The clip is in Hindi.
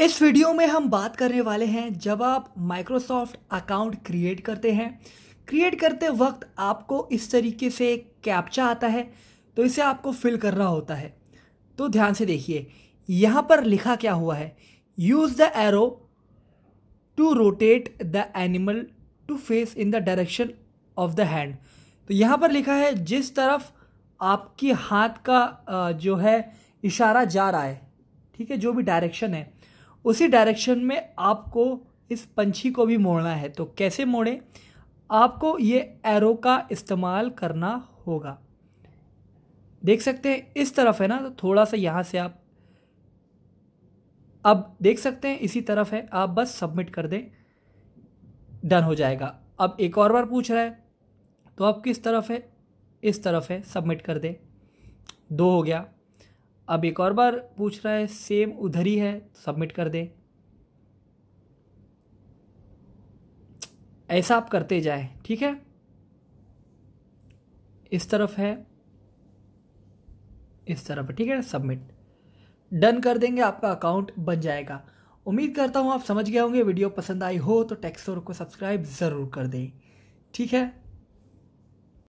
इस वीडियो में हम बात करने वाले हैं जब आप माइक्रोसॉफ्ट अकाउंट क्रिएट करते हैं क्रिएट करते वक्त आपको इस तरीके से एक कैप्चा आता है तो इसे आपको फिल करना होता है तो ध्यान से देखिए यहाँ पर लिखा क्या हुआ है use the arrow to rotate the animal to face in the direction of the hand तो यहाँ पर लिखा है जिस तरफ आपकी हाथ का जो है इशारा जा रहा है ठीक है जो भी डायरेक्शन है उसी डायरेक्शन में आपको इस पंछी को भी मोड़ना है तो कैसे मोड़ें आपको ये एरो का इस्तेमाल करना होगा देख सकते हैं इस तरफ है ना तो थोड़ा सा यहाँ से आप अब देख सकते हैं इसी तरफ है आप बस सबमिट कर दें डन हो जाएगा अब एक और बार पूछ रहा है तो आप किस तरफ है इस तरफ है सबमिट कर दें दो हो गया अब एक और बार पूछ रहा है सेम उधर ही है सबमिट कर दे ऐसा आप करते जाए ठीक है इस तरफ है इस तरफ ठीक है सबमिट डन कर देंगे आपका अकाउंट बन जाएगा उम्मीद करता हूँ आप समझ गए होंगे वीडियो पसंद आई हो तो टेक्सोर को सब्सक्राइब ज़रूर कर दें ठीक है